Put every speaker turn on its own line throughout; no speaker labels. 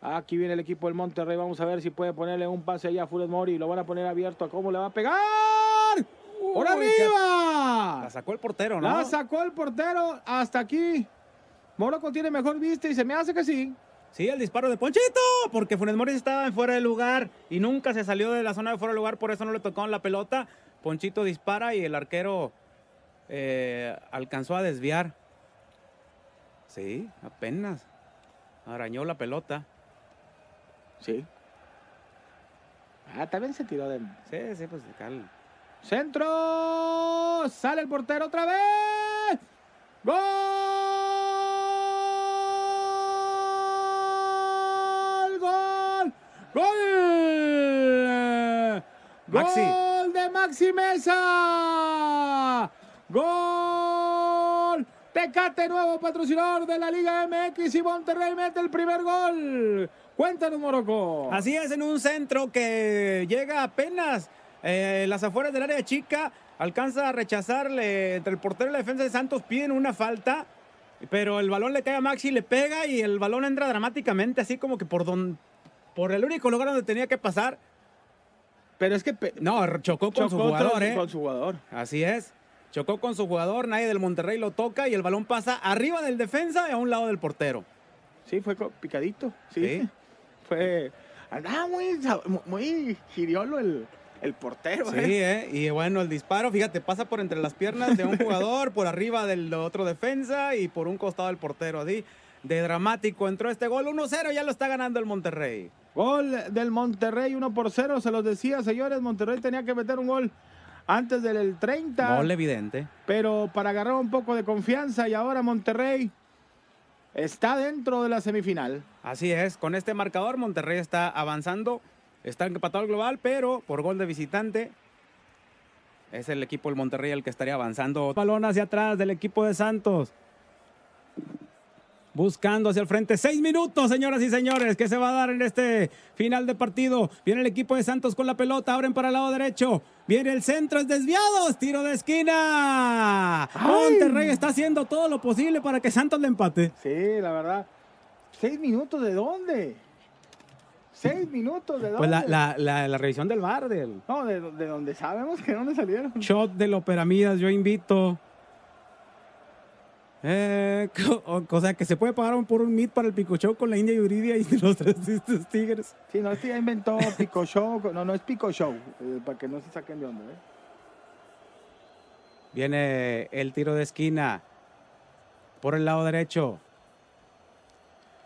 Aquí viene el equipo del Monterrey. Vamos a ver si puede ponerle un pase allá a Funes Mori. Lo van a poner abierto. ¿Cómo le va a pegar? ¡Por arriba! La sacó el portero, ¿no? La sacó el portero. Hasta aquí. Morocco tiene mejor vista y se me hace que sí. Sí, el disparo de
Ponchito, porque Funes Mori estaba en fuera de lugar y nunca se salió de la zona de fuera de lugar, por eso no le tocaron la pelota. Ponchito dispara y el arquero eh, alcanzó a desviar. Sí, apenas. Arañó la pelota.
Sí. Ah, también se tiró de. Sí, sí, pues de cal. Centro. Sale el portero otra vez. Gol. Gol. Gol. Maxi. Gol de Maxi Mesa. Gol. Recate, nuevo patrocinador de la Liga MX y Monterrey mete el primer gol. Cuéntanos, Morocco.
Así es, en un centro que llega apenas eh, las afueras del área chica, alcanza a rechazarle entre el portero y la defensa de Santos, piden una falta. Pero el balón le cae a Maxi, le pega y el balón entra dramáticamente, así como que por, don, por el único lugar donde tenía que pasar. Pero es que. No, chocó con su jugador, ¿eh? Con su jugador. Así es. Chocó con su jugador, nadie del Monterrey lo toca
y el balón pasa arriba del defensa y a un lado del portero. Sí, fue picadito, sí. Fue muy, muy giriolo el, portero. Sí, ¿eh?
¿eh? y bueno, el disparo, fíjate, pasa por entre las piernas de un jugador, por arriba del otro defensa y por un costado del portero. Así de dramático entró este gol, 1-0, ya lo está ganando
el Monterrey. Gol del Monterrey, 1 0, se los decía, señores, Monterrey tenía que meter un gol antes del 30. evidente. Pero para agarrar un poco de confianza y ahora Monterrey está dentro de la semifinal.
Así es, con este marcador Monterrey está avanzando, está empatado al global, pero por gol de visitante es el equipo del Monterrey el que estaría avanzando. Balón hacia atrás del equipo de Santos buscando hacia el frente. Seis minutos, señoras y señores, que se va a dar en este final de partido. Viene el equipo de Santos con la pelota, abren para el lado derecho. Viene el centro, es desviado, tiro de esquina. Monterrey está haciendo
todo lo posible para que Santos le empate. Sí, la verdad. ¿Seis minutos de dónde? ¿Seis minutos de pues dónde?
Pues la, revisión del bar. Del...
No, de, de donde sabemos que no le salieron.
Shot de lo peramidas yo invito
eh, o, sea, que se puede pagar por un meet para el Pico Show con la India y Uridia y los tres Tigres. Sí, no, este ya inventó Pico Show. No, no es Pico Show, eh, para que no se saquen de onda. ¿eh?
Viene el tiro de esquina por el lado derecho.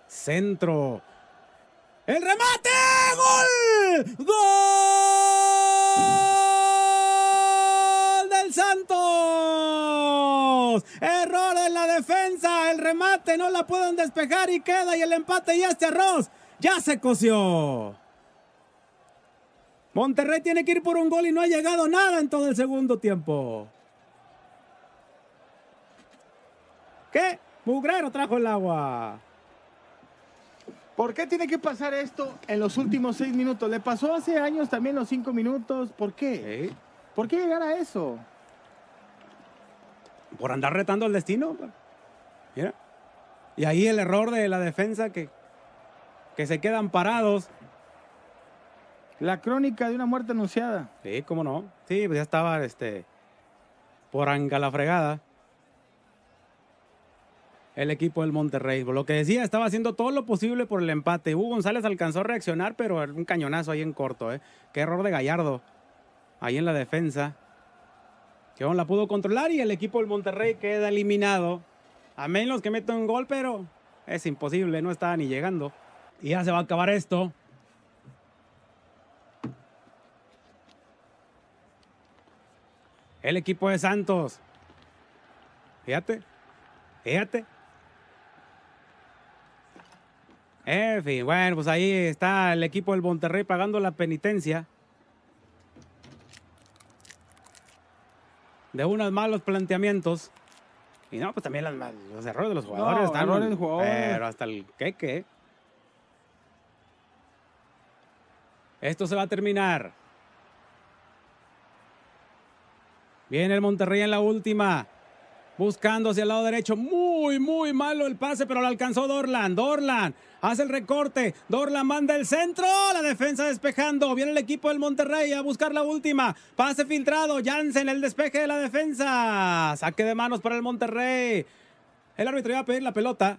Centro. ¡El remate! ¡Gol! ¡Gol del Santos! Error en la defensa. El remate no la pueden despejar y queda. Y el empate y este arroz ya se coció. Monterrey tiene que ir por un gol y no ha llegado nada en todo el segundo tiempo.
¿Qué? Mugrero trajo el agua. ¿Por qué tiene que pasar esto en los últimos seis minutos? Le pasó hace años también los cinco minutos. ¿Por qué? ¿Por qué llegar a eso?
por andar retando al destino. Pues. Mira. Y ahí el error de la defensa que, que se quedan parados. La crónica de una muerte anunciada. Sí, cómo no. Sí, pues ya estaba este, por anga la fregada. El equipo del Monterrey. Pues lo que decía, estaba haciendo todo lo posible por el empate. Hugo González alcanzó a reaccionar, pero un cañonazo ahí en corto. ¿eh? Qué error de Gallardo. Ahí en la defensa que aún la pudo controlar y el equipo del Monterrey queda eliminado. A menos que meten un gol, pero es imposible, no está ni llegando. Y ya se va a acabar esto. El equipo de Santos. Fíjate, fíjate. En fin, bueno, pues ahí está el equipo del Monterrey pagando la penitencia. de unos malos planteamientos. Y no, pues también las, los errores de los jugadores están. Errores Pero hasta el qué Esto se va a terminar. Viene el Monterrey en la última buscando hacia el lado derecho. Muy, muy malo el pase, pero lo alcanzó Dorlan. Dorlan hace el recorte. Dorlan manda el centro. La defensa despejando. Viene el equipo del Monterrey a buscar la última. Pase filtrado. Jansen, el despeje de la defensa. Saque de manos para el Monterrey. El árbitro iba a pedir la pelota.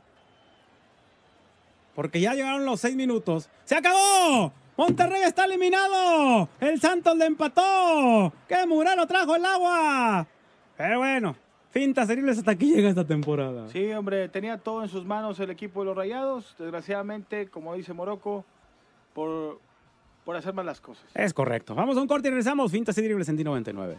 Porque ya llegaron los seis minutos. ¡Se acabó! Monterrey está eliminado. El Santos le empató. ¡Qué murano trajo el agua! Pero bueno, Fintas terribles hasta aquí llega esta temporada.
Sí, hombre, tenía todo en sus manos el equipo de los Rayados. Desgraciadamente, como dice Morocco, por, por hacer mal las cosas.
Es correcto. Vamos a un corte y regresamos. Fintas y en en 99